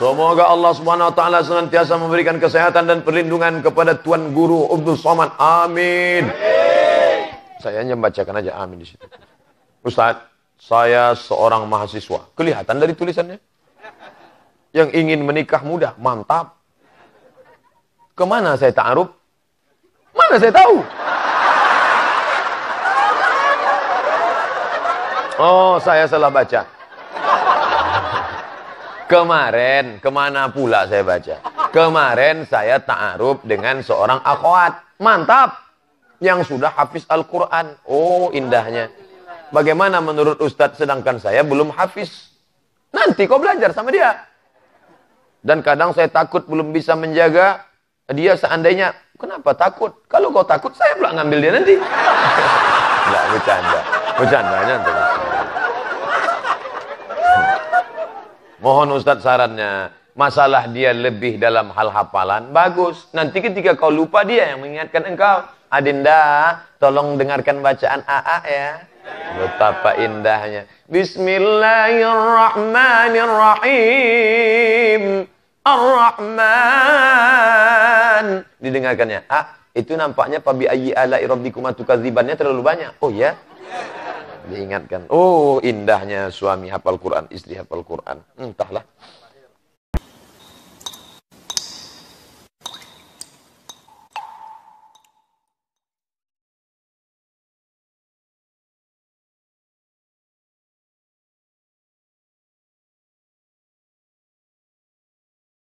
Semoga Allah Subhanahu wa taala senantiasa memberikan kesehatan dan perlindungan kepada Tuan Guru Abdul Somad. Amin. amin. Saya hanya membacakan aja amin di situ. Ustaz, saya seorang mahasiswa. Kelihatan dari tulisannya. Yang ingin menikah mudah, mantap. Kemana saya ta'aruf? Mana saya tahu? Oh, saya salah baca. Kemarin, kemana pula saya baca? Kemarin saya ta'aruf dengan seorang akhwat. Mantap! Yang sudah hafiz Al-Quran. Oh, indahnya. Bagaimana menurut Ustadz sedangkan saya belum hafiz? Nanti kau belajar sama dia. Dan kadang saya takut belum bisa menjaga dia seandainya. Kenapa takut? Kalau kau takut, saya pula ngambil dia nanti. Enggak, bercanda. Bercandanya nanti. Mohon Ustadz sarannya, masalah dia lebih dalam hal hafalan, bagus. Nanti ketika kau lupa dia yang mengingatkan engkau. Adinda, tolong dengarkan bacaan AA ya. Betapa indahnya. Bismillahirrahmanirrahim. Ar-Rahman. Didengarkannya. Ah, itu nampaknya pabi ayyi ala'i kazibannya terlalu banyak. Oh ya? diingatkan. Oh, indahnya suami hafal Quran, istri hafal Quran. Entahlah.